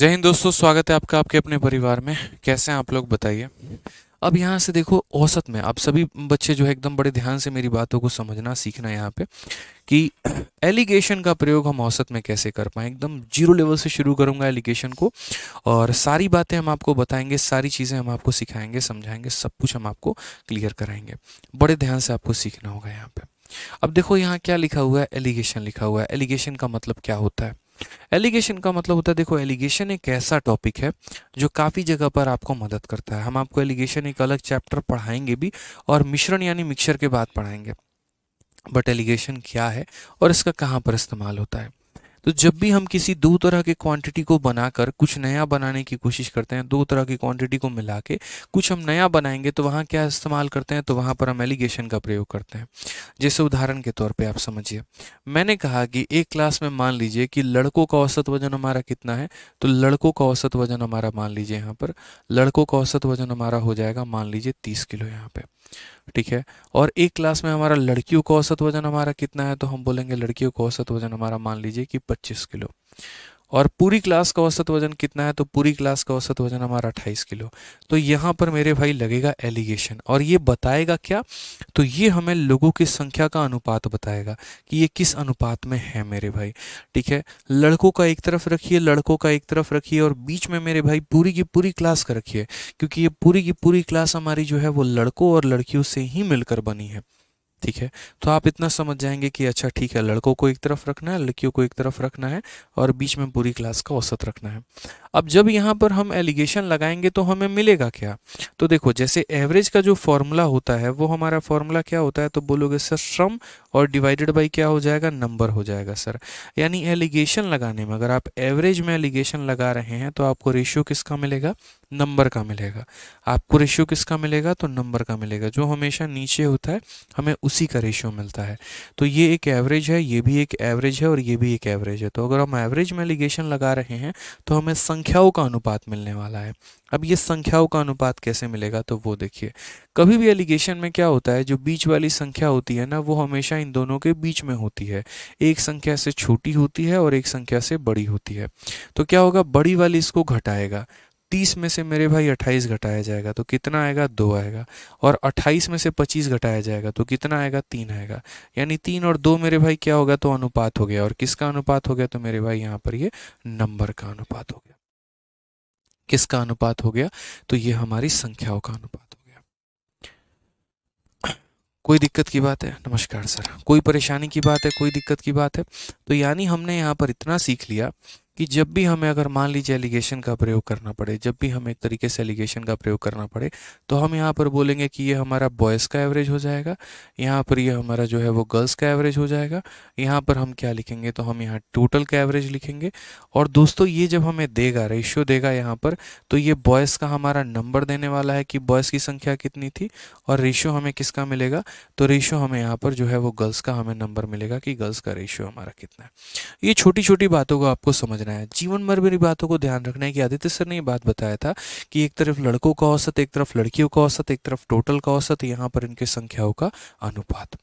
जय हिंद दोस्तों स्वागत है आपका आपके अपने परिवार में कैसे हैं आप लोग बताइए अब यहाँ से देखो औसत में आप सभी बच्चे जो है एकदम बड़े ध्यान से मेरी बातों को समझना सीखना यहाँ पे कि एलिगेशन का प्रयोग हम औसत में कैसे कर पाएँ एकदम जीरो लेवल से शुरू करूँगा एलिगेशन को और सारी बातें हम आपको बताएंगे सारी चीज़ें हम आपको सिखाएंगे समझाएंगे सब कुछ हम आपको क्लियर कराएंगे बड़े ध्यान से आपको सीखना होगा यहाँ पर अब देखो यहाँ क्या लिखा हुआ है एलिगेशन लिखा हुआ है एलिगेशन का मतलब क्या होता है एलिगेशन का मतलब होता है देखो एलिगेशन एक ऐसा टॉपिक है जो काफ़ी जगह पर आपको मदद करता है हम आपको एलिगेशन एक अलग चैप्टर पढ़ाएंगे भी और मिश्रण यानी मिक्सर के बाद पढ़ाएंगे बट एलिगेशन क्या है और इसका कहाँ पर इस्तेमाल होता है तो जब भी हम किसी दो तरह के क्वांटिटी को बनाकर कुछ नया बनाने की कोशिश करते हैं दो तरह की क्वांटिटी को मिला के कुछ हम नया बनाएंगे तो वहाँ क्या इस्तेमाल करते हैं तो वहाँ पर हम एलिगेशन का प्रयोग करते हैं जैसे उदाहरण के तौर पर आप समझिए मैंने कहा कि एक क्लास में मान लीजिए कि लड़कों का औसत वजन हमारा कितना है तो लड़कों का औसत वजन हमारा मान लीजिए यहाँ पर लड़कों का औसत वजन हमारा हो जाएगा मान लीजिए तीस किलो यहाँ पर ठीक है और एक क्लास में हमारा लड़कियों का औसत वजन हमारा कितना है तो हम बोलेंगे लड़कियों का औसत वजन हमारा मान लीजिए कि 25 किलो और पूरी क्लास का औसत वजन कितना है तो पूरी क्लास का औसत वजन हमारा अट्ठाईस किलो तो यहाँ पर मेरे भाई लगेगा एलिगेशन और ये बताएगा क्या तो ये हमें लोगों की संख्या का अनुपात बताएगा कि ये किस अनुपात में है मेरे भाई ठीक है लड़कों का एक तरफ रखिए लड़कों का एक तरफ रखिए और बीच में मेरे भाई पूरी की पूरी क्लास का रखिए क्योंकि ये पूरी की पूरी क्लास हमारी जो है वो लड़कों और लड़कियों से ही मिलकर बनी है ठीक है तो आप इतना समझ जाएंगे कि अच्छा ठीक है लड़कों को एक तरफ रखना है लड़कियों को एक तरफ रखना है और बीच में पूरी क्लास का औसत रखना है अब जब यहाँ पर हम एलिगेशन लगाएंगे तो हमें मिलेगा क्या तो देखो जैसे एवरेज का जो फॉर्मूला होता है वो हमारा फॉर्मूला क्या होता है तो बोलोगे सर श्रम और डिवाइडेड बाई क्या हो जाएगा नंबर हो जाएगा सर यानी एलिगेशन लगाने में अगर आप एवरेज में एलिगेशन लगा रहे हैं तो आपको रेशियो किसका मिलेगा नंबर का मिलेगा आपको रेशियो किसका मिलेगा तो नंबर का मिलेगा जो हमेशा नीचे होता है हमें उसी का रेशियो मिलता है तो ये एक एवरेज है ये भी एक एवरेज है और ये भी एक एवरेज है तो अगर हम एवरेज में एलिगेशन लगा रहे हैं तो हमें संग संख्याओं का अनुपात मिलने वाला है अब ये संख्याओं का अनुपात कैसे मिलेगा तो वो देखिए कभी भी एलिगेशन में क्या होता है जो बीच वाली संख्या होती है ना वो हमेशा इन दोनों के बीच में होती है एक संख्या से छोटी होती है और एक संख्या से बड़ी होती है तो क्या होगा बड़ी वाली इसको घटाएगा तीस में से मेरे भाई अट्ठाईस घटाया जाएगा तो कितना आएगा दो आएगा और अट्ठाईस में से पच्चीस घटाया जाएगा तो कितना आएगा तीन आएगा यानी तीन और दो मेरे भाई क्या होगा तो अनुपात हो गया और किसका अनुपात हो गया तो मेरे भाई यहाँ पर ये नंबर का अनुपात हो गया किसका अनुपात हो गया तो ये हमारी संख्याओं का अनुपात हो गया कोई दिक्कत की बात है नमस्कार सर कोई परेशानी की बात है कोई दिक्कत की बात है तो यानी हमने यहाँ पर इतना सीख लिया कि जब भी हमें अगर मान लीजिए एलिगेशन का प्रयोग करना पड़े जब भी हमें एक तरीके से एलिगेशन का प्रयोग करना पड़े तो हम यहाँ पर बोलेंगे कि ये हमारा बॉयज़ का एवरेज हो जाएगा यहाँ पर ये हमारा जो है वो गर्ल्स का एवरेज हो जाएगा यहाँ पर हम क्या लिखेंगे तो हम यहाँ टोटल का एवरेज लिखेंगे और दोस्तों ये जब हमें देगा रेशियो देगा यहाँ पर तो ये बॉयज़ का हमारा नंबर देने वाला है कि बॉयज़ की संख्या कितनी थी और रेशियो हमें किसका मिलेगा तो रेशियो हमें यहाँ पर जो है वो गर्ल्स का हमें नंबर मिलेगा कि गर्ल्स का रेशियो हमारा कितना है ये छोटी छोटी बातों को आपको समझना रखना है जीवन भर मेरी बातों को ध्यान रखना है कि आदित्य सर ने ये बात बताया था कि एक तरफ लड़कों का औसत एक तरफ लड़कियों का औसत एक तरफ टोटल का औसत यहाँ पर इनके संख्याओं का अनुपात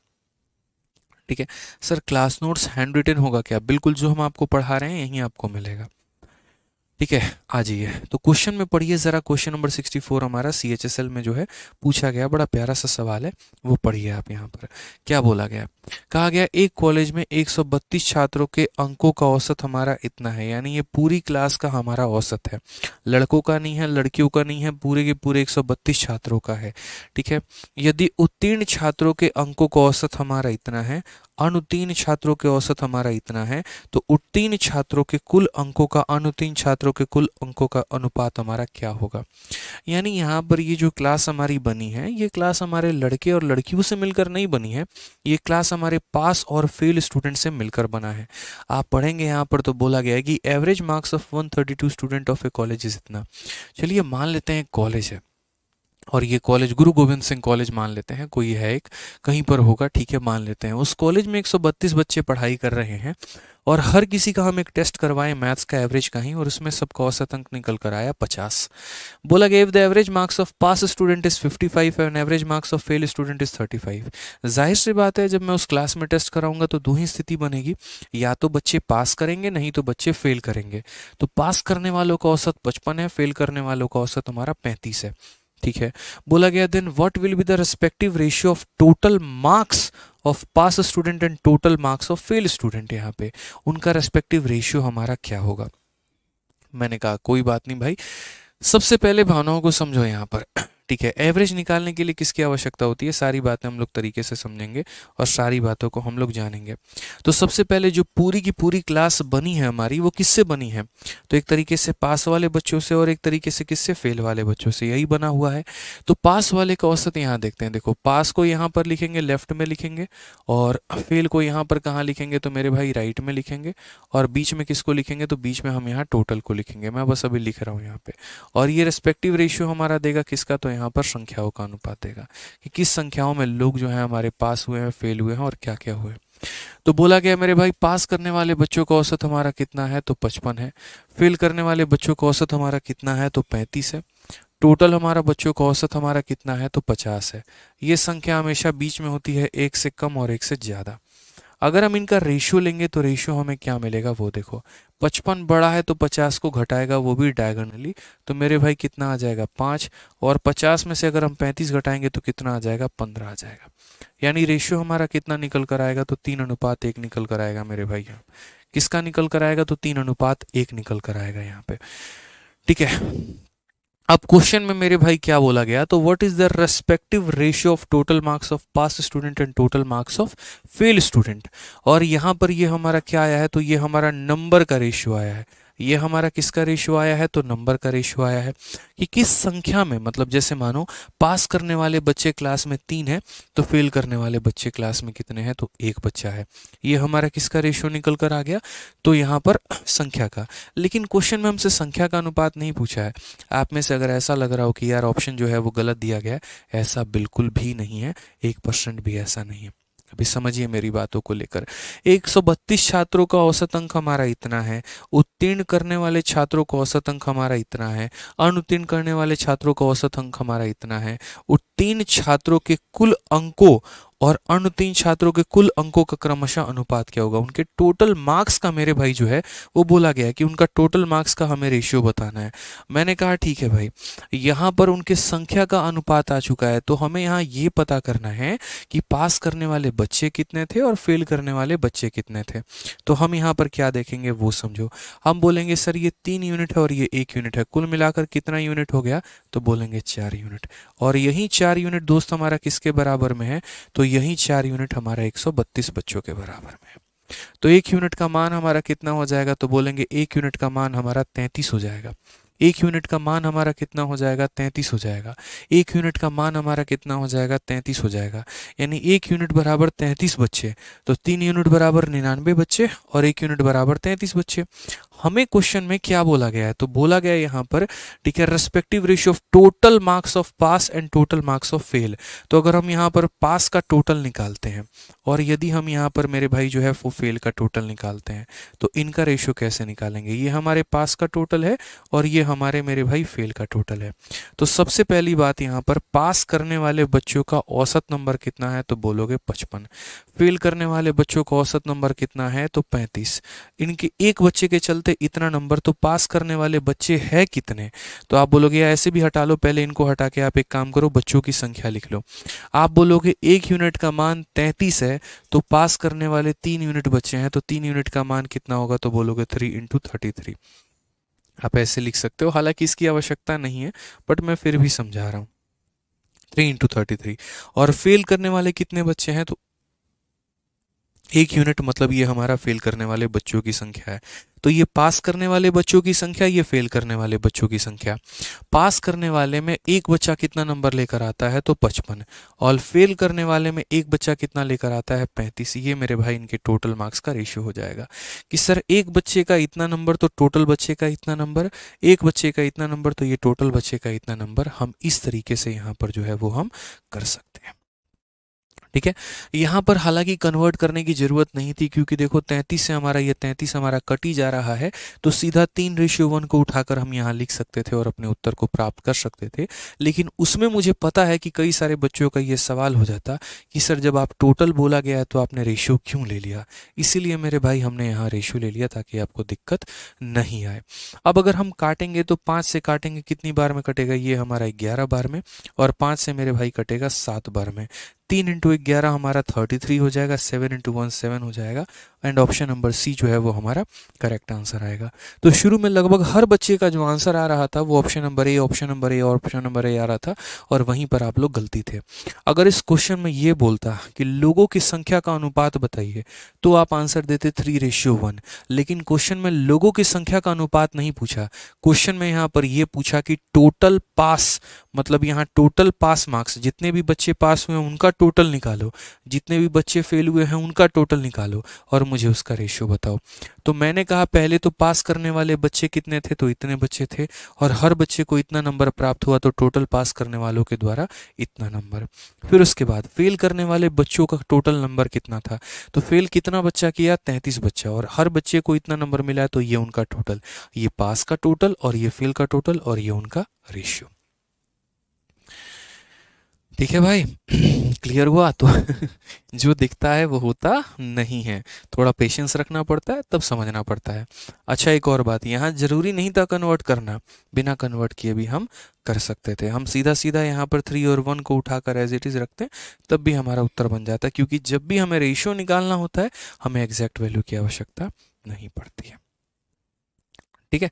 ठीक है sir class notes handwritten होगा क्या बिल्कुल जो हम आपको पढ़ा रहे हैं यही आपको मिलेगा ठीक है आ जाइए तो क्वेश्चन में पढ़िए ज़रा क्वेश्चन नंबर 64 हमारा सी में जो है पूछा गया बड़ा प्यारा सा सवाल है वो पढ़िए आप यहाँ पर क्या बोला गया कहा गया एक कॉलेज में 132 छात्रों के अंकों का औसत हमारा इतना है यानी ये पूरी क्लास का हमारा औसत है लड़कों का नहीं है लड़कियों का नहीं है पूरे के पूरे बत्तीस छात्रों का है ठीक है यदि उत्तीर्ण छात्रों के अंकों का औसत हमारा इतना है अनुतीन छात्रों के औसत हमारा इतना है तो उत्तीर्ण छात्रों के कुल अंकों का अनुतीन छात्रों के कुल अंकों का अनुपात हमारा क्या होगा यानी यहाँ पर ये जो क्लास हमारी बनी है ये क्लास हमारे लड़के और लड़कियों से मिलकर नहीं बनी है ये क्लास हमारे पास और फेल स्टूडेंट से मिलकर बना है आप पढ़ेंगे यहाँ पर तो बोला गया है कि average marks of one student of a college इतना चलिए मान लेते हैं कॉलेज है और ये कॉलेज गुरु गोविंद सिंह कॉलेज मान लेते हैं कोई है एक कहीं पर होगा ठीक है मान लेते हैं उस कॉलेज में 132 बच्चे पढ़ाई कर रहे हैं और हर किसी का हम एक टेस्ट करवाए मैथ्स का एवरेज कहीं और उसमें सबका औसत अंक निकल कर आया पचास बोला गया if the average marks of pass student is fifty five and average marks of fail student is thirty five जाहिर सी बात है जब मैं उस क्लास में टेस्ट कराऊंगा तो दो ही स्थिति बनेगी या तो बच्चे पास करेंगे नहीं तो बच्चे फेल करेंगे तो पास करने वालों का औसत पचपन है फेल करने वालों का औसत हमारा पैंतीस है ठीक है बोला गया then what will be the respective ratio of total marks of pass student and total marks of fail student यहाँ पे उनका रेस्पेक्टिव रेशियो हमारा क्या होगा मैंने कहा कोई बात नहीं भाई सबसे पहले भावनाओं को समझो यहाँ पर ठीक है एवरेज निकालने के लिए किसकी आवश्यकता होती है सारी बातें हम लोग तरीके से समझेंगे और सारी बातों को हम लोग जानेंगे तो सबसे पहले जो पूरी की पूरी क्लास बनी है हमारी वो किससे बनी है तो एक तरीके से पास वाले बच्चों से और एक तरीके से किससे फेल वाले बच्चों से यही बना हुआ है तो पास वाले का औसत यहाँ देखते हैं देखो पास को यहाँ पर लिखेंगे लेफ्ट में लिखेंगे और फेल को यहाँ पर कहाँ लिखेंगे तो मेरे भाई राइट में लिखेंगे और बीच में किसको लिखेंगे तो बीच में हम यहाँ टोटल को लिखेंगे मैं बस अभी लिख रहा हूँ यहाँ पे और ये रेस्पेक्टिव रेशियो हमारा देगा किसका तो यहाँ पर संख्याओं का अनुपात देगा कि किस संख्याओं में लोग जो है हमारे पास हुए हैं फेल हुए हैं और क्या क्या हुए तो बोला गया मेरे भाई पास करने वाले बच्चों का औसत हमारा कितना है तो पचपन है फेल करने वाले बच्चों का औसत हमारा कितना है तो पैंतीस है टोटल हमारा बच्चों का औसत हमारा कितना है तो पचास है ये संख्या हमेशा बीच में होती है एक से कम और एक से ज़्यादा अगर हम इनका रेशियो लेंगे तो रेशियो हमें क्या मिलेगा वो देखो पचपन बड़ा है तो पचास को घटाएगा वो भी डायगनली तो मेरे भाई कितना आ जाएगा पाँच और पचास में से अगर हम पैंतीस घटाएंगे तो कितना आ जाएगा पंद्रह आ जाएगा यानी रेशियो हमारा कितना निकल कर आएगा तो तीन अनुपात एक निकल कर आएगा मेरे भाई यहाँ किसका निकल कर आएगा तो तीन अनुपात एक निकल कर आएगा यहाँ पे ठीक है अब क्वेश्चन में मेरे भाई क्या बोला गया तो what is the respective ratio of total marks of pass student and total marks of fail student और यहाँ पर ये हमारा क्या आया है तो ये हमारा नंबर का रेशियो आया है ये हमारा किसका रेशियो आया है तो नंबर का रेशो आया है कि किस संख्या में मतलब जैसे मानो पास करने वाले बच्चे क्लास में तीन है तो फेल करने वाले बच्चे क्लास में कितने हैं तो एक बच्चा है ये हमारा किसका रेशियो निकल कर आ गया तो यहाँ पर संख्या का लेकिन क्वेश्चन में हमसे संख्या का अनुपात नहीं पूछा है आप में से अगर ऐसा लग रहा हो कि यार ऑप्शन जो है वो गलत दिया गया है ऐसा बिल्कुल भी नहीं है एक परसेंट भी ऐसा नहीं है अभी समझिए मेरी बातों को लेकर 132 छात्रों का औसत अंक हमारा इतना है उत्तीर्ण करने वाले छात्रों का औसत अंक हमारा इतना है अनुत्तीर्ण करने वाले छात्रों का औसत अंक हमारा इतना है उत्तीर्ण छात्रों के कुल अंकों और अनुत्तीर्ण छात्रों के कुल अंकों का क्रमशः अनुपात क्या होगा उनके टोटल मार्क्स का मेरे भाई जो है वो बोला गया कि उनका टोटल मार्क्स का हमें रेशियो बताना है मैंने कहा ठीक है भाई यहाँ पर उनके संख्या का अनुपात आ चुका है तो हमें यहाँ ये पता करना है कि पास करने वाले बच्चे कितने थे और फेल करने वाले बच्चे कितने थे तो हम यहाँ पर क्या देखेंगे वो समझो हम बोलेंगे सर ये तीन यूनिट है और ये एक यूनिट है कुल मिलाकर कितना यूनिट हो गया तो बोलेंगे चार यूनिट और यही चार यूनिट दोस्त हमारा किसके बराबर में है तो यही चार यूनिट हमारा 132 बच्चों के बराबर में तो एक यूनिट का मान हमारा कितना हो जाएगा तो बोलेंगे एक यूनिट का मान हमारा तैंतीस हो जाएगा एक यूनिट का मान हमारा कितना हो जाएगा तैंतीस हो जाएगा एक यूनिट का मान हमारा कितना हो जाएगा तैंतीस हो जाएगा यानी एक यूनिट बराबर तैंतीस बच्चे तो तीन यूनिट बराबर निन्यानवे बच्चे और एक यूनिट बराबर तैंतीस बच्चे हमें क्वेश्चन में क्या बोला गया है तो बोला गया है यहाँ पर ठीक है respective ratio of total marks of pass and total marks of fail तो अगर हम यहाँ पर पास का टोटल निकालते हैं और यदि हम यहाँ पर मेरे भाई जो है वो फेल का टोटल निकालते हैं तो इनका रेशियो कैसे निकालेंगे ये हमारे पास का टोटल है और ये हमारे मेरे भाई फेल का टोटल है तो सबसे पहली बात यहाँ पर पास करने वाले बच्चों का औसत नंबर कितना है तो बोलोगे पचपन फेल करने वाले बच्चों का औसत नंबर कितना है तो पैंतीस इनके एक बच्चे के चलते बोलते इतना नंबर तो पास करने वाले बच्चे है कितने तो आप बोलोगे ऐसे भी हटा लो पहले इनको हटा के आप एक काम करो बच्चों की संख्या लिख लो आप बोलोगे एक यूनिट का मान तैंतीस है तो पास करने वाले तीन यूनिट बच्चे हैं तो तीन यूनिट का मान कितना होगा तो बोलोगे थ्री इंटू थर्टी थ्री आप ऐसे लिख सकते हो हालांकि इसकी आवश्यकता नहीं है बट मैं फिर भी समझा रहा हूँ थ्री इंटू थर्टी थ्री और फेल करने वाले कितने बच्चे हैं तो एक यूनिट मतलब ये हमारा फेल करने वाले बच्चों की संख्या है तो ये पास करने वाले बच्चों की संख्या ये फेल करने वाले बच्चों की संख्या पास करने वाले में एक बच्चा कितना नंबर लेकर आता है तो पचपन और फेल करने वाले में एक बच्चा कितना लेकर आता है पैंतीस ये मेरे भाई इनके टोटल मार्क्स का रेशियो हो जाएगा कि सर एक बच्चे का इतना नंबर तो टोटल बच्चे का इतना नंबर एक बच्चे का इतना नंबर तो ये टोटल बच्चे का इतना नंबर हम इस तरीके से यहाँ पर जो है वो हम कर सकते हैं ठीक है यहाँ पर हालांकि कन्वर्ट करने की ज़रूरत नहीं थी क्योंकि देखो 33 से हमारा ये 33 हमारा कट ही जा रहा है तो सीधा तीन रेशियो वन को उठाकर हम यहाँ लिख सकते थे और अपने उत्तर को प्राप्त कर सकते थे लेकिन उसमें मुझे पता है कि कई सारे बच्चों का ये सवाल हो जाता कि सर जब आप टोटल बोला गया है तो आपने रेशियो क्यों ले लिया इसीलिए मेरे भाई हमने यहाँ रेशियो ले लिया ताकि आपको दिक्कत नहीं आए अब अगर हम काटेंगे तो पाँच से काटेंगे कितनी बार में कटेगा ये हमारा ग्यारह बार में और पाँच से मेरे भाई कटेगा सात बार में तीन इंटू ग्यारह हमारा थर्टी थ्री हो जाएगा सेवन इंटू वन सेवन हो जाएगा एंड ऑप्शन नंबर सी जो है वो हमारा करेक्ट आंसर आएगा तो शुरू में लगभग हर बच्चे का जो आंसर आ रहा था वो option number A option number A और ऑप्शन नंबर ए आ रहा था और वहीं पर आप लोग गलती थे अगर इस क्वेश्चन में ये बोलता कि लोगों की संख्या का अनुपात बताइए तो आप आंसर देते थ्री रेशियो वन लेकिन क्वेश्चन में लोगों की संख्या का अनुपात नहीं पूछा क्वेश्चन में यहाँ पर यह पूछा कि टोटल पास मतलब यहाँ टोटल पास मार्क्स जितने भी बच्चे पास हुए उनका टोटल निकालो जितने भी बच्चे फेल हुए हैं उनका टोटल निकालो और मुझे उसका रेशियो बताओ तो मैंने कहा पहले तो पास करने वाले बच्चे कितने थे तो इतने बच्चे थे और हर बच्चे को इतना नंबर प्राप्त हुआ तो टोटल पास करने वालों के द्वारा इतना नंबर फिर उसके बाद फेल करने वाले बच्चों का टोटल नंबर कितना था तो फेल कितना बच्चा किया तैंतीस बच्चा और हर बच्चे को इतना नंबर मिला तो ये उनका टोटल ये पास का टोटल और ये फेल का टोटल और ये उनका रेशियो ठीक है भाई क्लियर हुआ तो जो दिखता है वो होता नहीं है थोड़ा पेशेंस रखना पड़ता है तब समझना पड़ता है अच्छा एक और बात यहाँ ज़रूरी नहीं था कन्वर्ट करना बिना कन्वर्ट किए भी हम कर सकते थे हम सीधा सीधा यहाँ पर थ्री और वन को उठाकर एज इट इज़ रखते हैं तब भी हमारा उत्तर बन जाता है क्योंकि जब भी हमें रेशियो निकालना होता है हमें एग्जैक्ट वैल्यू की आवश्यकता नहीं पड़ती है ठीक है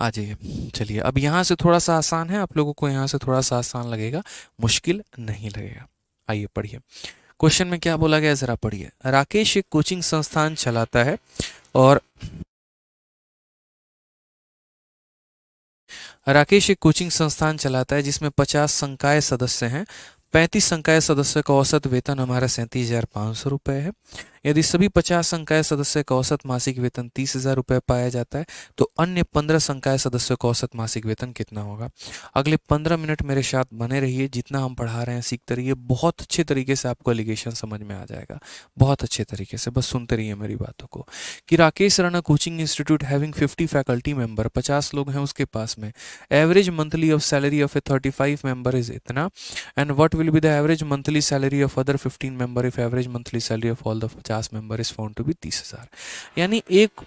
आ जाइए चलिए अब यहाँ से थोड़ा सा आसान है आप लोगों को यहाँ से थोड़ा सा आसान लगेगा मुश्किल नहीं लगेगा आइए पढ़िए क्वेश्चन में क्या बोला गया ज़रा पढ़िए राकेश एक कोचिंग संस्थान चलाता है और राकेश एक कोचिंग संस्थान चलाता है जिसमें पचास संकाय सदस्य हैं पैंतीस संकाय सदस्य का औसत वेतन हमारा सैंतीस हज़ार पाँच सौ रुपये है यदि सभी पचास संकाय सदस्य का औसत मासिक वेतन तीस हजार रुपये पाया जाता है तो अन्य पंद्रह संकाय सदस्य का औसत मासिक वेतन कितना होगा अगले पंद्रह मिनट मेरे साथ बने रहिए जितना हम पढ़ा रहे हैं सीखते रहिए बहुत अच्छे तरीके से आपको एलिगेशन समझ में आ जाएगा बहुत अच्छे तरीके से बस सुनते रहिए मेरी बातों को कि Rakesh Rana coaching institute having fifty faculty member पचास लोग हैं उसके पास में average monthly of salary of a thirty five member is इतना and what will be the average monthly salary of other fifteen member if average monthly salary of all the पचास class member is found to be तीस हजार यानी एक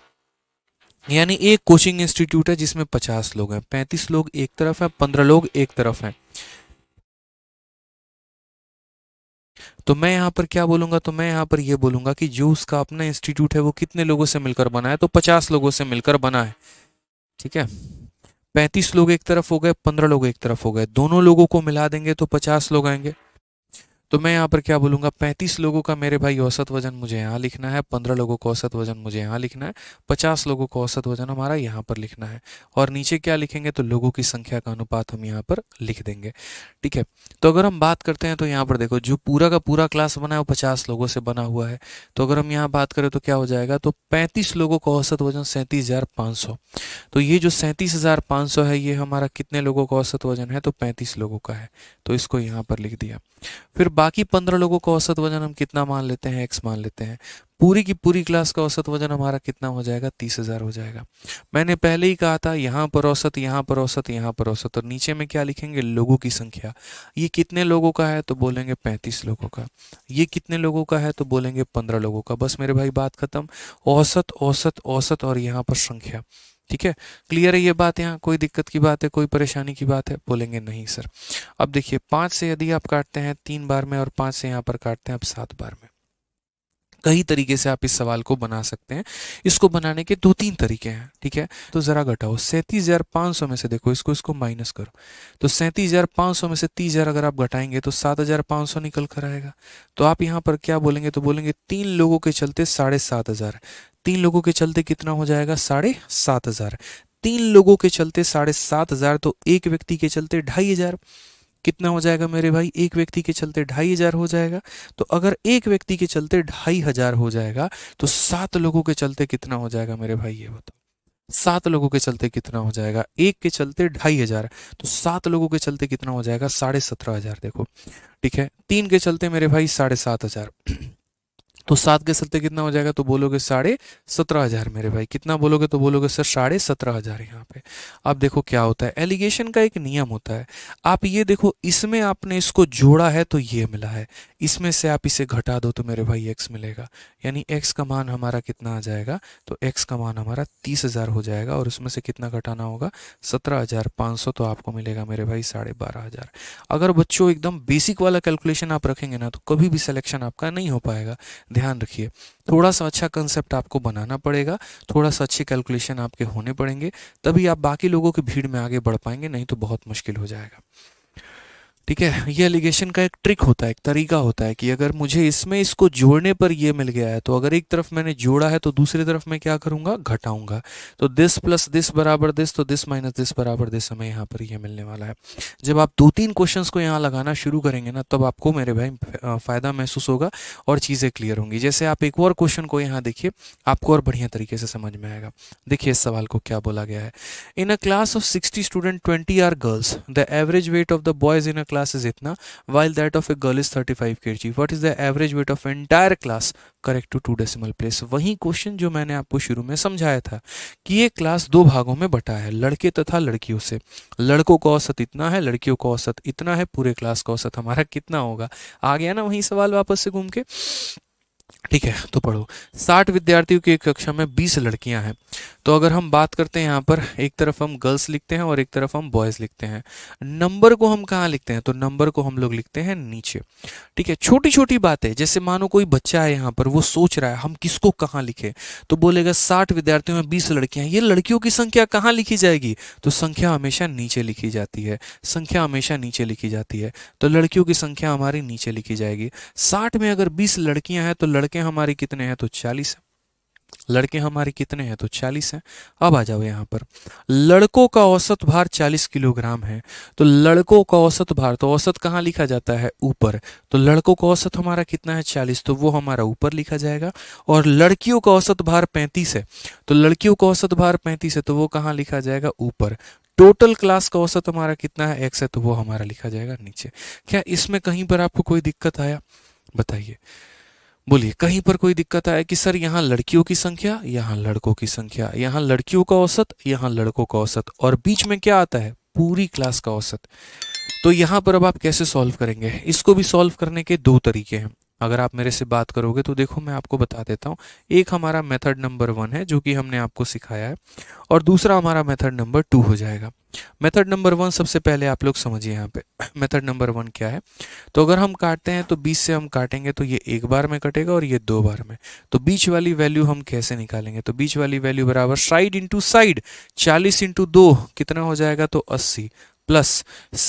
यानी एक coaching institute है जिसमें पचास लोग हैं पैंतीस लोग एक तरफ हैं पंद्रह लोग एक तरफ हैं तो मैं यहाँ पर क्या बोलूंगा तो मैं यहाँ पर यह बोलूंगा कि जो उसका अपना इंस्टीट्यूट है वो कितने लोगों से मिलकर बना है तो पचास लोगों से मिलकर बना है ठीक है पैंतीस लोग एक तरफ हो गए पंद्रह लोग एक तरफ हो गए दोनों लोगों को मिला देंगे तो पचास लोग आएंगे तो मैं यहाँ पर क्या बोलूँगा पैंतीस लोगों का मेरे भाई औसत वजन मुझे यहाँ लिखना है पंद्रह लोगों का औसत वजन मुझे यहाँ लिखना है पचास लोगों का औसत वजन हमारा यहाँ पर लिखना है और नीचे क्या लिखेंगे तो लोगों की संख्या का अनुपात हम यहाँ पर लिख देंगे ठीक है तो अगर हम बात करते हैं तो यहाँ पर देखो जो पूरा का पूरा क्लास बना है वो पचास लोगों से बना हुआ है तो अगर हम यहाँ बात करें तो क्या हो जाएगा तो पैंतीस लोगों का औसत वजन सैंतीस तो ये जो सैंतीस है ये हमारा कितने लोगों का औसत वजन है तो पैंतीस लोगों का है तो इसको यहाँ पर लिख दिया फिर बाकी पंद्रह लोगों का औसत वजन हम कितना मान लेते हैं एक्स मान लेते हैं पूरी की पूरी क्लास का औसत वजन हमारा कितना हो जाएगा तीस हज़ार हो जाएगा मैंने पहले ही कहा था यहाँ पर औसत यहाँ पर औसत यहाँ पर औसत और नीचे में क्या लिखेंगे लोगों की संख्या ये कितने लोगों का है तो बोलेंगे पैंतीस लोगों का ये कितने लोगों का है तो बोलेंगे पंद्रह लोगों का बस मेरे भाई बात खत्म औसत औसत औसत और यहाँ पर संख्या ठीक है क्लियर है ये बात यहाँ कोई दिक्कत की बात है कोई परेशानी की बात है बोलेंगे नहीं सर अब देखिए पाँच से यदि आप काटते हैं तीन बार में और पाँच से यहाँ पर काटते हैं अब सात बार में कई तरीके से आप इस सवाल को बना सकते हैं इसको बनाने के दो तीन तरीके हैं ठीक है तो ज़रा घटाओ सैंतीस हज़ार पांच सौ में से देखो इसको इसको माइनस करो तो सैंतीस हज़ार पांच सौ में से तीस हज़ार अगर आप घटाएंगे तो सात हज़ार पांच सौ निकल कर आएगा तो आप यहाँ पर क्या बोलेंगे तो बोलेंगे तीन लोगों के चलते साढ़े सात हज़ार तीन लोगों के चलते कितना हो जाएगा साढ़े सात हज़ार तीन लोगों के चलते साढ़े सात हज़ार तो एक व्यक्ति के चलते ढाई हज़ार कितना हो जाएगा मेरे भाई एक व्यक्ति के चलते ढाई हजार हो जाएगा तो अगर एक व्यक्ति के चलते ढाई हजार हो जाएगा तो सात लोगों के चलते कितना हो जाएगा मेरे भाई ये बताओ सात लोगों के चलते कितना हो जाएगा एक के चलते ढाई हजार तो सात लोगों के चलते कितना हो जाएगा साढ़े सत्रह हजार देखो ठीक है तीन के चलते मेरे भाई साढ़े सात हजार तो सात के सत्य कितना हो जाएगा तो बोलोगे साढ़े सत्रह हजार मेरे भाई कितना बोलोगे तो बोलोगे सर साढ़े सत्रह हजार यहाँ पे आप देखो क्या होता है एलिगेशन का एक नियम होता है आप ये देखो इसमें आपने इसको जोड़ा है तो ये मिला है इसमें से आप इसे घटा दो तो मेरे भाई एक्स मिलेगा यानी एक्स का मान हमारा कितना आ जाएगा तो एक्स का मान हमारा तीस हजार हो जाएगा और उसमें से कितना घटाना होगा सत्रह हजार पाँच सौ तो आपको मिलेगा मेरे भाई साढ़े बारह हजार अगर बच्चों एकदम बेसिक वाला कैलकुलेशन आप रखेंगे ना तो कभी भी सिलेक्शन आपका नहीं हो पाएगा ध्यान रखिए थोड़ा सा अच्छा कंसेप्ट आपको बनाना पड़ेगा थोड़ा सा अच्छे कैलकुलेशन आपके होने पड़ेंगे तभी आप बाकी लोगों की भीड़ में आगे बढ़ पाएंगे नहीं तो बहुत मुश्किल हो जाएगा ठीक है ये एलिगेशन का एक ट्रिक होता है एक तरीका होता है कि अगर मुझे इसमें इसको जोड़ने पर ये मिल गया है तो अगर एक तरफ मैंने जोड़ा है तो दूसरी तरफ मैं क्या करूंगा घटाऊंगा तो दिस प्लस दिस बराबर दिस तो दिस माइनस दिस बराबर दिस हमें यहाँ पर ये यह मिलने वाला है जब आप दो तीन क्वेश्चन को यहाँ लगाना शुरू करेंगे ना तब आपको मेरे भाई फ़ायदा महसूस होगा और चीज़ें क्लियर होंगी जैसे आप एक और क्वेश्चन को यहाँ देखिए आपको और बढ़िया तरीके से समझ में आएगा देखिए इस सवाल को क्या बोला गया है in a class of sixty student twenty are girls the average weight of the boys in a class class is इतना while that of a girl is thirty five K G what is the average weight of entire class correct to two decimal place वही question जो मैंने आपको शुरू में समझाया था कि ये क्लास दो भागों में बटा है लड़के तथा लड़कियों से लड़कों का औसत इतना है लड़कियों का औसत इतना है पूरे क्लास का औसत हमारा कितना होगा आ गया ना वही सवाल वापस से घूम के ठीक है तो पढ़ो साठ विद्यार्थियों की एक कक्षा में बीस लड़कियां हैं तो अगर हम बात करते हैं यहाँ पर एक तरफ हम गर्ल्स लिखते हैं और एक तरफ हम बॉयज लिखते हैं नंबर को हम कहाँ लिखते हैं तो नंबर को हम लोग लिखते हैं नीचे ठीक है छोटी छोटी बातें जैसे मानो कोई बच्चा है यहाँ पर वो सोच रहा है हम किसको कहाँ लिखे तो बोलेगा साठ विद्यार्थियों में बीस लड़कियां ये लड़कियों की संख्या कहाँ लिखी जाएगी तो संख्या हमेशा नीचे लिखी जाती है संख्या हमेशा नीचे लिखी जाती है तो लड़कियों की संख्या हमारी नीचे लिखी जाएगी साठ में अगर बीस लड़कियां हैं तो लड़के हमारे कितने हैं तो चालीस है लड़के हमारे कितने हैं तो चालीस हैं अब आ जाओ यहाँ पर लड़कों का औसत भार चालीस किलोग्राम है तो लड़कों का औसत भार तो औसत कहाँ लिखा जाता है ऊपर तो लड़कों का औसत हमारा कितना है चालीस तो वो हमारा ऊपर लिखा जाएगा और लड़कियों का औसत भार पैंतीस है तो लड़कियों का औसत भार पैंतीस है तो वो कहाँ लिखा जाएगा ऊपर टोटल क्लास का औसत हमारा कितना है एक्स है तो वो हमारा लिखा जाएगा नीचे क्या इसमें कहीं पर आपको कोई दिक्कत आया बताइए बोलिए कहीं पर कोई दिक्कत आए कि सर यहाँ लड़कियों की संख्या यहाँ लड़कों की संख्या यहाँ लड़कियों का औसत यहाँ लड़कों का औसत और बीच में क्या आता है पूरी क्लास का औसत तो यहाँ पर अब आप कैसे सॉल्व करेंगे इसको भी सॉल्व करने के दो तरीके हैं अगर आप मेरे से बात करोगे तो देखो मैं आपको बता देता हूँ एक हमारा मेथड नंबर वन है जो कि हमने आपको सिखाया है और दूसरा हमारा मेथड नंबर टू हो जाएगा मेथड नंबर वन सबसे पहले आप लोग समझिए यहाँ पे मेथड नंबर वन क्या है तो अगर हम काटते हैं तो बीस से हम काटेंगे तो ये एक बार में कटेगा और ये दो बार में तो बीच वाली वैल्यू हम कैसे निकालेंगे तो बीच वाली वैल्यू बराबर साइड इंटू साइड चालीस इंटू दो कितना हो जाएगा तो अस्सी प्लस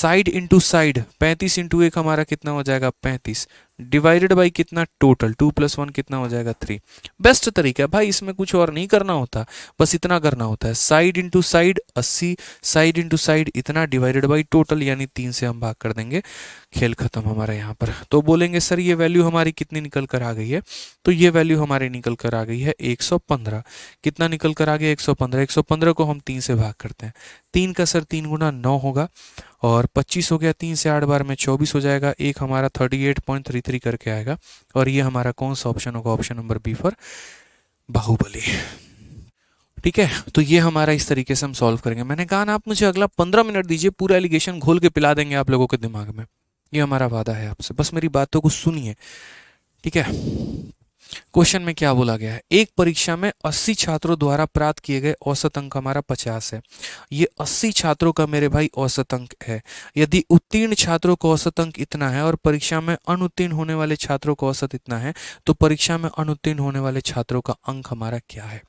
साइड इंटू साइड पैंतीस इंटू एक हमारा कितना हो जाएगा पैंतीस डिवाइडेड बाई कितना टोटल टू प्लस वन कितना हो जाएगा थ्री बेस्ट तरीका है भाई इसमें कुछ और नहीं करना होता बस इतना करना होता है साइड इंटू साइड अस्सी साइड इंटू साइड इतना डिवाइडेड बाई टोटल यानी तीन से हम भाग कर देंगे खेल खत्म हमारे यहाँ पर तो बोलेंगे सर ये वैल्यू हमारी कितनी निकल कर आ गई है तो ये वैल्यू हमारी निकल कर आ गई है 115 कितना निकल कर आ गया 115 115 को हम तीन से भाग करते हैं तीन का सर तीन गुना नौ होगा और 25 हो गया तीन से आठ बार में 24 हो जाएगा एक हमारा 38.33 करके आएगा और ये हमारा कौन सा ऑप्शन होगा option number B for Baahubali ठीक है तो ये हमारा इस तरीके से हम सॉल्व करेंगे मैंने कहा ना आप मुझे अगला पंद्रह मिनट दीजिए पूरा एलिगेशन घोल के पिला देंगे आप लोगों के दिमाग में ये हमारा वादा है आपसे बस मेरी बातों को सुनिए ठीक है क्वेश्चन में क्या बोला गया है एक परीक्षा में 80 छात्रों द्वारा प्राप्त किए गए औसत अंक हमारा 50 है ये 80 छात्रों का मेरे भाई औसत अंक है यदि उत्तीर्ण छात्रों का औसत अंक इतना है और परीक्षा में अनुत्तीर्ण होने वाले छात्रों का औसत इतना है तो परीक्षा में अनुत्तीर्ण होने वाले छात्रों का अंक हमारा क्या है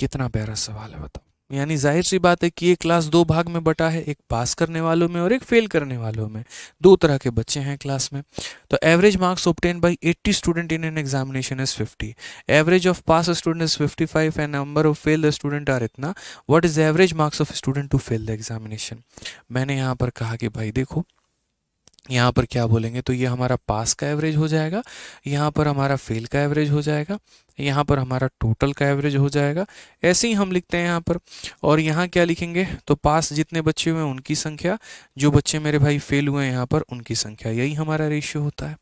कितना प्यारा सवाल है बताओ यानी जाहिर सी बात है कि ये क्लास दो भाग में बटा है एक पास करने वालों में और एक फेल करने वालों में दो तरह के बच्चे हैं क्लास में तो average marks obtained by eighty student in an examination is fifty average of pass student is five and number of fail the student are इतना what is average marks of student to fail the examination मैंने यहाँ पर कहा कि भाई देखो यहाँ पर क्या बोलेंगे तो ये हमारा पास का एवरेज हो जाएगा यहाँ पर हमारा फेल का एवरेज हो जाएगा यहाँ पर हमारा टोटल का एवरेज हो जाएगा ऐसे ही हम लिखते हैं यहाँ पर और यहाँ क्या लिखेंगे तो पास जितने बच्चे हुए उनकी संख्या जो बच्चे मेरे भाई फेल हुए हैं यहाँ पर उनकी संख्या यही हमारा रेशियो होता है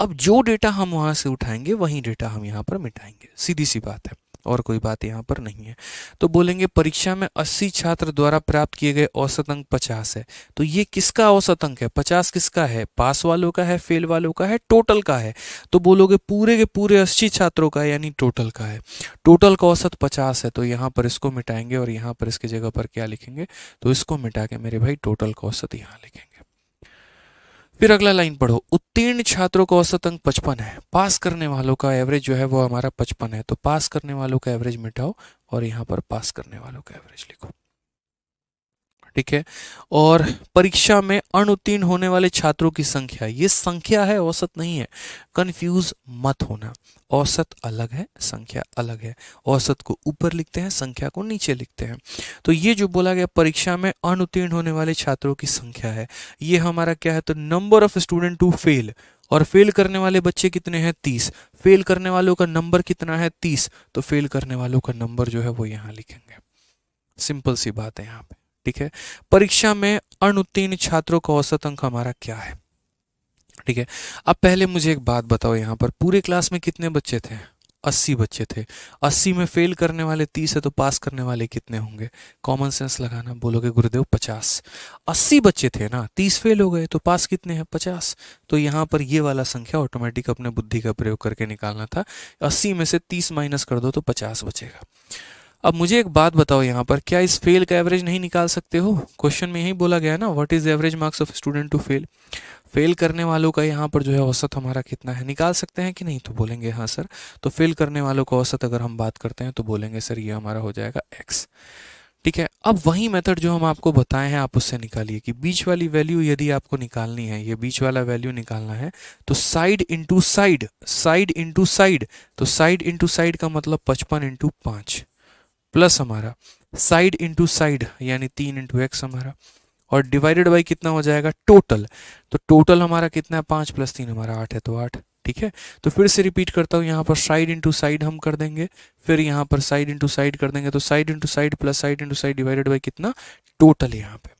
अब जो डेटा हम वहाँ से उठाएंगे वही डेटा हम यहाँ पर मिटाएंगे सीधी सी बात है और कोई बात यहाँ पर नहीं है तो बोलेंगे परीक्षा में 80 छात्र द्वारा प्राप्त किए गए औसत अंक 50 है तो ये किसका औसत अंक है 50 किसका है पास वालों का है फेल वालों का है टोटल का है तो बोलोगे पूरे के पूरे अस्सी छात्रों का यानी टोटल का है टोटल का औसत पचास है तो यहाँ पर इसको मिटाएंगे और यहाँ पर इसकी जगह पर क्या लिखेंगे तो इसको मिटा के मेरे भाई टोटल का औसत यहाँ लिखेंगे फिर अगला लाइन पढ़ो उत्तीर्ण छात्रों का औसत अंक पचपन है पास करने वालों का एवरेज जो है वो हमारा पचपन है तो पास करने वालों का एवरेज मिटाओ और यहाँ पर पास करने वालों का एवरेज लिखो ठीक है और परीक्षा में अनुत्तीर्ण होने वाले छात्रों की संख्या ये संख्या है औसत नहीं है कंफ्यूज मत होना औसत अलग है संख्या अलग है औसत को ऊपर लिखते हैं संख्या को नीचे लिखते हैं तो ये जो बोला गया परीक्षा में अनुत्तीर्ण होने वाले छात्रों की संख्या है ये हमारा क्या है तो number of student to fail और फेल करने वाले बच्चे कितने हैं तीस फेल करने वालों का नंबर कितना है तीस तो फेल करने वालों का नंबर जो है वो यहाँ लिखेंगे सिंपल सी बात है यहाँ पे ठीक है परीक्षा में अनुत्तीर्ण छात्रों का औसत अंक हमारा क्या है ठीक है अब पहले मुझे एक बात बताओ यहाँ पर पूरे क्लास में कितने बच्चे थे अस्सी बच्चे थे अस्सी में फेल करने वाले 30 है तो पास करने वाले कितने होंगे कॉमन सेंस लगाना बोलोगे गुरुदेव पचास अस्सी बच्चे थे ना तीस फेल हो गए तो पास कितने हैं पचास तो यहाँ पर ये वाला संख्या ऑटोमेटिक अपने बुद्धि का प्रयोग करके निकालना था अस्सी में से तीस माइनस कर दो तो पचास बचेगा अब मुझे एक बात बताओ यहाँ पर क्या इस फेल का एवरेज नहीं निकाल सकते हो क्वेश्चन में यही बोला गया ना what is average marks of student to fail fail करने वालों का यहाँ पर जो है औसत हमारा कितना है निकाल सकते हैं कि नहीं तो बोलेंगे हाँ सर तो फेल करने वालों का औसत अगर हम बात करते हैं तो बोलेंगे सर ये हमारा हो जाएगा एक्स ठीक है अब वही मेथड जो हम आपको बताए हैं आप उससे निकालिए कि बीच वाली वैल्यू यदि आपको निकालनी है ये बीच वाला वैल्यू निकालना है तो side into side side into side तो साइड इंटू साइड का मतलब पचपन इंटू पाँच प्लस हमारा साइड इंटू साइड यानी तीन इंटू एक्स हमारा और डिवाइडेड बाई कितना हो जाएगा टोटल तो टोटल हमारा कितना है पांच प्लस तीन हमारा आठ है तो आठ ठीक है तो फिर से रिपीट करता हूँ यहाँ पर साइड इंटू साइड हम कर देंगे फिर यहाँ पर साइड इंटू साइड कर देंगे तो side into side plus side into side divided by कितना टोटल यहाँ पे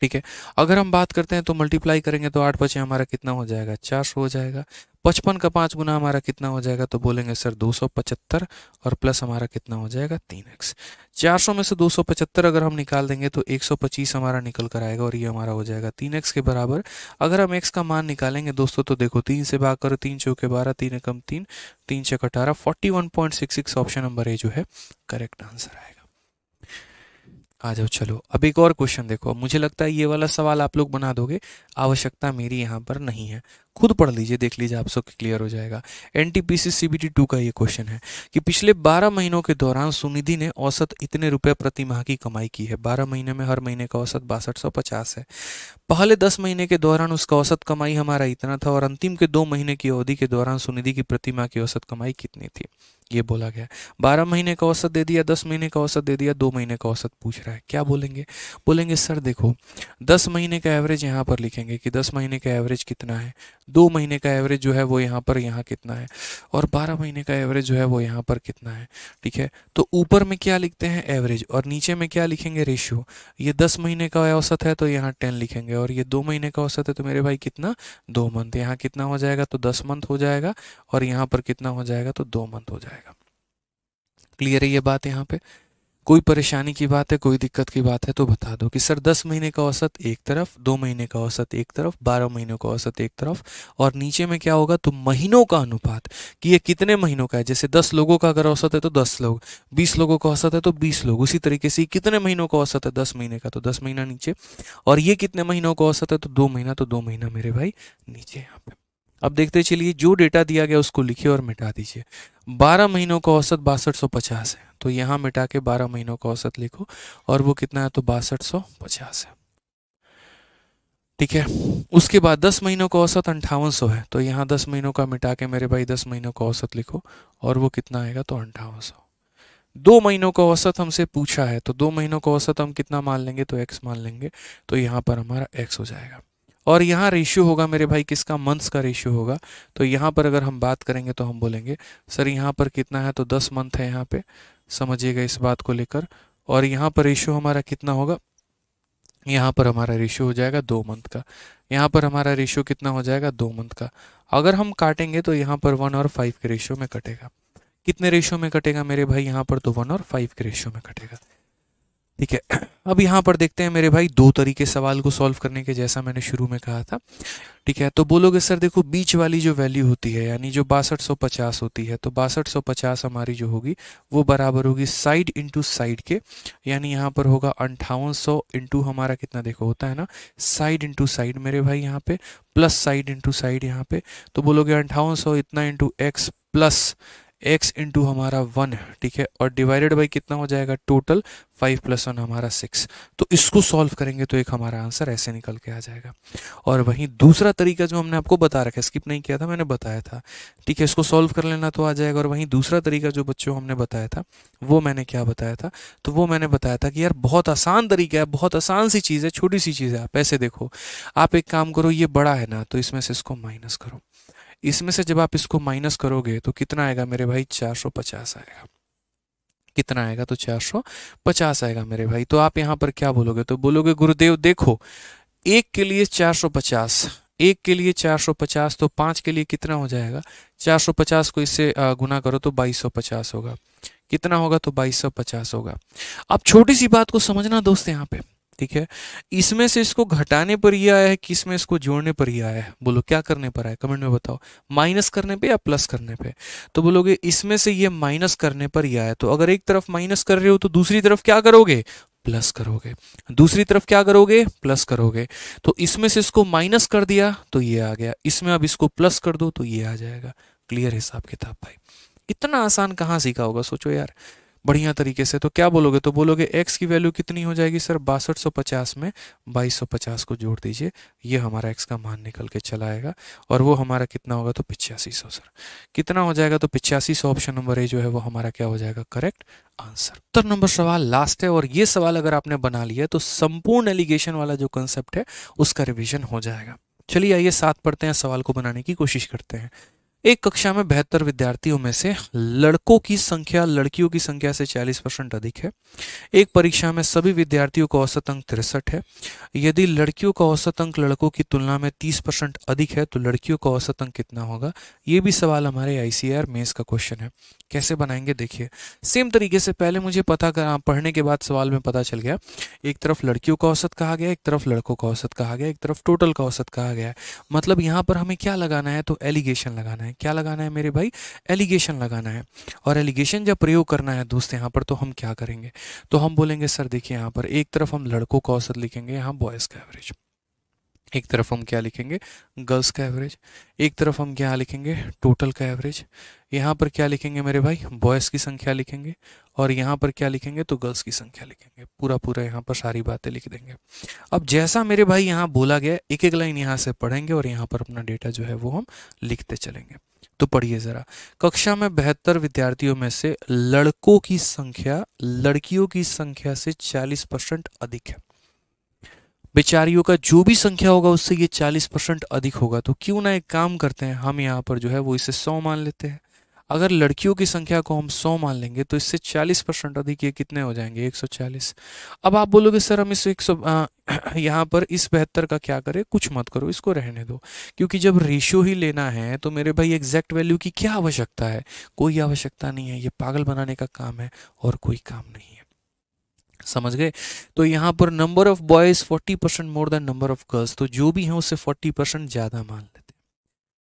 ठीक है अगर हम बात करते हैं तो मल्टीप्लाई करेंगे तो आठ पचे हमारा कितना हो जाएगा चार सौ हो जाएगा पचपन का पाँच गुना हमारा कितना हो जाएगा तो बोलेंगे सर दो सौ पचहत्तर और प्लस हमारा कितना हो जाएगा तीन एक्स चार सौ में से दो सौ पचहत्तर अगर हम निकाल देंगे तो एक सौ पच्चीस हमारा निकल कर आएगा और ये हमारा हो जाएगा तीन एक्स के बराबर अगर हम एक्स का मान निकालेंगे दोस्तों तो देखो तीन से भाग करो तीन चौके बारह तीन एकम तीन तीन छः अठारह forty one point six six option number A जो है करेक्ट आंसर आएगा आ जाओ चलो अब एक और क्वेश्चन देखो मुझे लगता है ये वाला सवाल आप लोग बना दोगे आवश्यकता मेरी यहाँ पर नहीं है खुद पढ़ लीजिए देख लीजिए आप सबके क्लियर हो जाएगा N T P C C B T two का ये क्वेश्चन है कि पिछले 12 महीनों के दौरान सुनिधि ने औसत इतने रुपए प्रति माह की कमाई की है 12 महीने में हर महीने का औसत बासठ सौ पचास है पहले 10 महीने के दौरान उसका औसत कमाई हमारा इतना था और अंतिम के दो महीने की अवधि के दौरान सुनिधि की प्रतिमा की औसत कमाई कितनी थी ये बोला गया बारह महीने का औसत दे दिया दस महीने का औसत दे दिया दो महीने का औसत पूछ रहा है क्या बोलेंगे बोलेंगे सर देखो दस महीने का एवरेज यहाँ पर लिखेंगे कि दस महीने का एवरेज कितना है दो महीने का एवरेज जो है वो यहाँ पर यहाँ कितना है और बारह महीने का एवरेज जो है वो यहाँ पर कितना है ठीक है तो ऊपर में क्या लिखते हैं एवरेज और नीचे में क्या लिखेंगे रेशियो ये दस महीने का औसत है तो यहाँ टेन लिखेंगे और ये दो महीने का औसत है तो मेरे भाई कितना दो मंथ यहाँ कितना हो जाएगा तो दस मंथ हो जाएगा और यहाँ पर कितना हो जाएगा तो दो मंथ हो जाएगा क्लियर है ये बात यहाँ पे कोई परेशानी की बात है कोई दिक्कत की बात है तो बता दो कि सर दस महीने का औसत एक तरफ दो महीने का औसत एक तरफ बारह महीनों का औसत एक तरफ और नीचे में क्या होगा तो महीनों का अनुपात कि ये कितने महीनों का है जैसे दस लोगों का अगर औसत है तो दस लोग बीस लोगों का औसत है तो बीस लोग उसी तरीके से कितने महीनों का औसत है दस महीने का तो दस महीना नीचे और ये कितने महीनों का औसत है तो दो महीना तो दो महीना मेरे भाई नीचे यहाँ पे अब देखते चलिए जो डेटा दिया गया उसको लिखिए और मिटा दीजिए 12 महीनों का औसत बासठ है तो यहाँ मिटा के 12 महीनों का औसत लिखो और वो कितना है तो बासठ है ठीक है उसके बाद 10 महीनों का औसत अंठावन है तो यहाँ 10 महीनों का मिटा के मेरे भाई 10 महीनों का औसत लिखो और वो कितना आएगा तो अंठावन सौ दो महीनों का औसत हमसे पूछा है तो दो महीनों का औसत हम कितना मान लेंगे तो एक्स मान लेंगे तो यहाँ पर हमारा एक्स हो जाएगा और यहाँ रेशियो होगा मेरे भाई किसका मंथ्स का रेशियो होगा तो यहाँ पर अगर हम बात करेंगे तो हम बोलेंगे सर यहाँ पर कितना है तो दस मंथ है यहाँ पे समझिएगा इस बात को लेकर और यहाँ पर रेशियो हमारा कितना होगा यहाँ पर हमारा रेशियो हो जाएगा दो मंथ का यहाँ पर हमारा रेशियो कितना हो जाएगा दो मंथ का अगर हम काटेंगे तो यहाँ पर वन और फाइव के रेशियो में कटेगा कितने रेशियो में कटेगा मेरे भाई यहाँ पर तो वन और फाइव के रेशियो में कटेगा ठीक है अब यहाँ पर देखते हैं मेरे भाई दो तरीके सवाल को सॉल्व करने के जैसा मैंने शुरू में कहा था ठीक है तो बोलोगे सर देखो बीच वाली जो वैल्यू होती है यानी जो बासठ सौ पचास होती है तो बासठ सौ पचास हमारी जो होगी वो बराबर होगी साइड इंटू साइड के यानी यहाँ पर होगा अंठावन सौ इंटू हमारा कितना देखो होता है ना साइड इंटू साइड मेरे भाई यहाँ पे प्लस साइड इंटू साइड यहाँ पे तो बोलोगे अंठावन सौ इतना into x plus x into हमारा वन ठीक है और डिवाइडेड बाई कितना हो जाएगा टोटल फाइव प्लस वन हमारा सिक्स तो इसको सॉल्व करेंगे तो एक हमारा आंसर ऐसे निकल के आ जाएगा और वहीं दूसरा तरीका जो हमने आपको बता रखा है स्किप नहीं किया था मैंने बताया था ठीक है इसको सॉल्व कर लेना तो आ जाएगा और वहीं दूसरा तरीका जो बच्चों हमने बताया था वो मैंने क्या बताया था तो वो मैंने बताया था कि यार बहुत आसान तरीका है बहुत आसान सी चीज़ है छोटी सी चीज़ है आप ऐसे देखो आप एक काम करो ये बड़ा है ना तो इसमें से इसको माइनस करो इसमें से जब आप इसको माइनस करोगे तो कितना आएगा मेरे भाई 450 आएगा कितना आएगा तो 450 आएगा मेरे भाई तो आप यहाँ पर क्या बोलोगे तो बोलोगे गुरुदेव देखो एक के लिए 450 एक के लिए 450 तो पांच के लिए कितना हो जाएगा 450 को इससे गुना करो तो 2250 होगा कितना होगा तो 2250 होगा अब छोटी सी बात को समझना दोस्त यहाँ पे ठीक है इसमें से इसको घटाने पर ये आया है किसमें इसको जोड़ने पर ये आया है बोलो क्या करने पर आया कमेंट में बताओ माइनस करने पे या प्लस करने पे तो बोलोगे इसमें से ये माइनस करने पर ये आया तो अगर एक तरफ माइनस कर रहे हो तो दूसरी तरफ क्या करोगे प्लस करोगे दूसरी तरफ क्या करोगे प्लस करोगे तो इसमें से इसको माइनस कर दिया तो ये आ गया इसमें अब इसको प्लस कर दो तो ये आ जाएगा क्लियर हिसाब किताब भाई इतना आसान कहाँ सीखा होगा सोचो यार बढ़िया तरीके से तो क्या बोलोगे तो बोलोगे एक्स की वैल्यू कितनी हो जाएगी सर बासठ सौ पचास में बाईस सौ पचास को जोड़ दीजिए ये हमारा एक्स का मान निकल के चला आएगा और वो हमारा कितना होगा तो पिचासी सौ सर कितना हो जाएगा तो पिचासी सौ ऑप्शन नंबर ए जो है वो हमारा क्या हो जाएगा करेक्ट आंसर उत्तर नंबर सवाल लास्ट है और ये सवाल अगर आपने बना लिया तो संपूर्ण एलिगेशन वाला जो कंसेप्ट है उसका रिविजन हो जाएगा चलिए आइए साथ पढ़ते हैं सवाल को बनाने की कोशिश करते हैं एक कक्षा में बेहतर विद्यार्थियों में से लड़कों की संख्या लड़कियों की संख्या से 40 परसेंट अधिक है एक परीक्षा में सभी विद्यार्थियों का औसत अंक तिरसठ है यदि लड़कियों का औसत अंक लड़कों की तुलना में 30 परसेंट अधिक है तो लड़कियों का औसत अंक कितना होगा ये भी सवाल हमारे आईसीआर मेंस का क्वेश्चन है कैसे बनाएंगे देखिए सेम तरीके से पहले मुझे पता कर, हाँ, पढ़ने के बाद सवाल में पता चल गया एक तरफ लड़कियों का औसत कहा गया एक तरफ लड़कों का औसत कहा गया एक तरफ टोटल का औसत कहा गया मतलब यहाँ पर हमें क्या लगाना है तो एलिगेशन लगाना है क्या लगाना है मेरे भाई एलिगेशन लगाना है और एलिगेशन जब प्रयोग करना है दोस्त यहाँ पर तो हम क्या करेंगे तो हम बोलेंगे सर देखिए यहाँ पर एक तरफ हम लड़कों का औसत लिखेंगे यहाँ बॉयज़ का एवरेज एक तरफ हम क्या लिखेंगे गर्ल्स का एवरेज एक तरफ हम क्या लिखेंगे टोटल का एवरेज यहाँ पर क्या लिखेंगे मेरे भाई बॉयस की संख्या लिखेंगे और यहाँ पर क्या लिखेंगे तो गर्ल्स की संख्या लिखेंगे पूरा पूरा यहाँ पर सारी बातें लिख देंगे अब जैसा मेरे भाई यहाँ बोला गया एक एक लाइन यहाँ से पढ़ेंगे और यहाँ पर अपना डेटा जो है वो हम लिखते चलेंगे तो पढ़िए ज़रा कक्षा में बेहतर विद्यार्थियों में से लड़कों की संख्या लड़कियों की संख्या से 40 परसेंट अधिक है बेचारियों का जो भी संख्या होगा उससे ये 40 परसेंट अधिक होगा तो क्यों ना एक काम करते हैं हम यहाँ पर जो है वो इसे 100 मान लेते हैं अगर लड़कियों की संख्या को हम सौ मान लेंगे तो इससे चालीस परसेंट अधिक ये कितने हो जाएंगे एक सौ चालीस अब आप बोलोगे सर हम इस एक सौ यहाँ पर इस बेहतर का क्या करें कुछ मत करो इसको रहने दो क्योंकि जब रेशियो ही लेना है तो मेरे भाई एग्जैक्ट वैल्यू की क्या आवश्यकता है कोई आवश्यकता नहीं है ये पागल बनाने का काम है और कोई काम नहीं है समझ गए तो यहाँ पर number of boys 40 percent more than number of girls तो जो भी हैं उसे 40 परसेंट ज़्यादा मान लें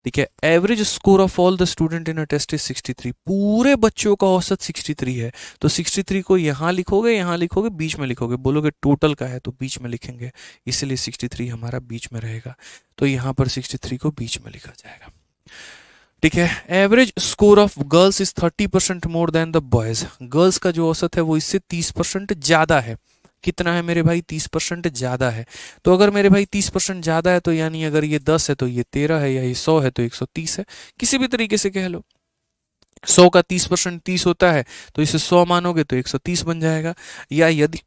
ठीक है average score of all the student in a test is 63 पूरे बच्चों का औसत 63 है तो 63 को यहाँ लिखोगे यहाँ लिखोगे बीच में लिखोगे बोलोगे टोटल का है तो बीच में लिखेंगे इसलिए 63 हमारा बीच में रहेगा तो यहाँ पर 63 को बीच में लिखा जाएगा ठीक है average score of girls is 30 percent more than the boys girls का जो औसत है वो इससे 30 परसेंट ज़्यादा है कितना है मेरे भाई तीस परसेंट ज़्यादा है तो अगर मेरे भाई तीस परसेंट ज़्यादा है तो यानी अगर ये दस है तो ये तेरह है या ये सौ है तो एक सौ तीस है किसी भी तरीके से कह लो सौ का तीस परसेंट तीस होता है तो इसे सौ मानोगे तो एक सौ तीस बन जाएगा या यदि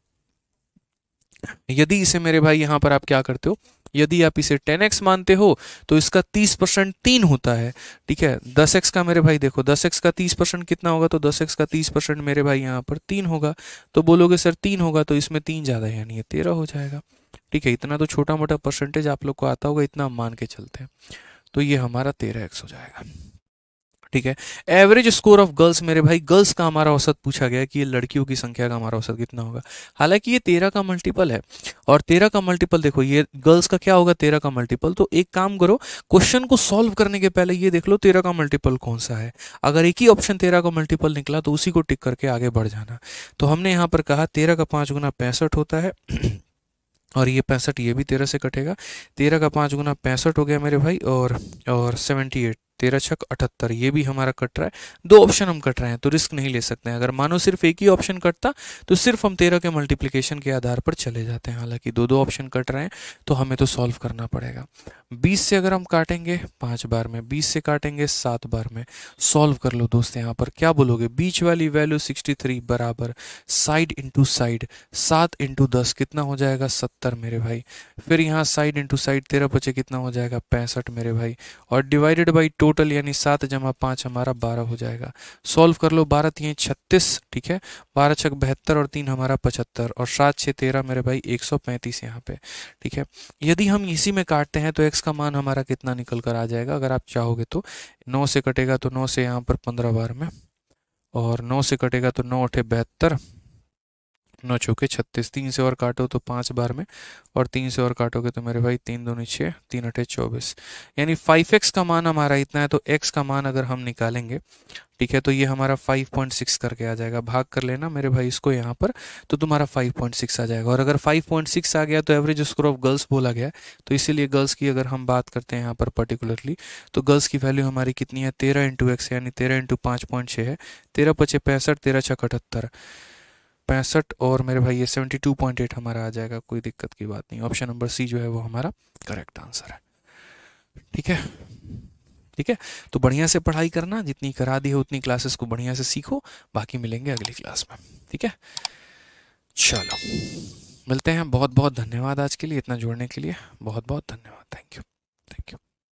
यदि इसे मेरे भाई यहाँ पर आप क्या करते हो यदि आप इसे 10x मानते हो तो इसका 30 परसेंट तीन होता है ठीक है 10x का मेरे भाई देखो 10x का 30 परसेंट कितना होगा तो 10x का 30 परसेंट मेरे भाई यहाँ पर तीन होगा तो बोलोगे सर तीन होगा तो इसमें तीन ज़्यादा यानी है तेरह हो जाएगा ठीक है इतना तो छोटा मोटा परसेंटेज आप लोग को आता होगा इतना मान के चलते हैं तो ये हमारा तेरह एक्स हो जाएगा ठीक है एवरेज स्कोर ऑफ गर्ल्स मेरे भाई गर्ल्स का हमारा औसत पूछा गया कि ये लड़कियों की संख्या का हमारा औसत कितना होगा हालांकि ये तेरह का मल्टीपल है और तेरह का मल्टीपल देखो ये गर्ल्स का क्या होगा तेरह का मल्टीपल तो एक काम करो क्वेश्चन को सॉल्व करने के पहले ये देख लो तेरह का मल्टीपल कौन सा है अगर एक ही ऑप्शन तेरह का मल्टीपल निकला तो उसी को टिक करके आगे बढ़ जाना तो हमने यहाँ पर कहा तेरह का पाँच गुना पैंसठ होता है और ये पैंसठ ये भी तेरह से कटेगा तेरह का पाँच गुना पैंसठ हो गया मेरे भाई और और सेवेंटी एट तेरह छक अठहत्तर ये भी हमारा कट रहा है दो ऑप्शन हम कट रहे हैं तो रिस्क नहीं ले सकते हैं अगर मानो सिर्फ एक ही ऑप्शन कटता तो सिर्फ हम तेरह के मल्टीप्लीकेशन के आधार पर चले जाते हैं हालांकि दो दो ऑप्शन कट रहे हैं तो हमें तो सॉल्व करना पड़ेगा बीस से अगर हम काटेंगे पाँच बार में बीस से काटेंगे सात बार में सॉल्व कर लो दोस्त यहाँ पर क्या बोलोगे बीच वाली वैल्यू सिक्सटी बराबर साइड इंटू साइड सात इंटू कितना हो जाएगा सत्तर मेरे भाई फिर यहाँ साइड इंटू साइड तेरह बचे कितना हो जाएगा पैंसठ मेरे भाई और डिवाइडेड बाई टोटल टोटल यानी सात जमा पाँच हमारा बारह हो जाएगा सॉल्व कर लो बारह तीन छत्तीस ठीक है बारह छक बहत्तर और तीन हमारा पचहत्तर और सात छः तेरह मेरे भाई एक सौ पैंतीस यहाँ पे ठीक है यदि हम इसी में काटते हैं तो एक्स का मान हमारा कितना निकल कर आ जाएगा अगर आप चाहोगे तो नौ से कटेगा तो नौ से यहाँ पर पंद्रह बार में और नौ से कटेगा तो नौ अठे बहत्तर नौ चौके छत्तीस तीन से और काटो तो पाँच बार में और तीन से और काटोगे तो मेरे भाई तीन दो नीचे तीन अठे चौबीस यानी फाइव एक्स का मान हमारा इतना है तो एक्स का मान अगर हम निकालेंगे ठीक है तो ये हमारा 5.6 करके आ जाएगा भाग कर लेना मेरे भाई इसको यहाँ पर तो तुम्हारा 5.6 आ जाएगा और अगर 5.6 आ गया तो एवरेज स्कोर ऑफ गर्ल्स बोला गया तो इसीलिए गर्ल्स की अगर हम बात करते हैं यहाँ पर पर्टिकुलरली तो गर्ल्स की वैल्यू हमारी कितनी है तेरह इंटू एक्स यानी तेरह इंटू पाँच पॉइंट छः है तेरह पचे पैंसठ तेरह छः अठहत्तर पैंसठ और मेरे भाई ये सेवेंटी टू पॉइंट एट हमारा आ जाएगा कोई दिक्कत की बात नहीं ऑप्शन नंबर सी जो है वो हमारा करेक्ट आंसर है ठीक है ठीक है तो बढ़िया से पढ़ाई करना जितनी करा दी है उतनी क्लासेस को बढ़िया से सीखो बाकी मिलेंगे अगली क्लास में ठीक है चलो मिलते हैं बहुत बहुत धन्यवाद आज के लिए इतना जोड़ने के लिए बहुत बहुत धन्यवाद थैंक यू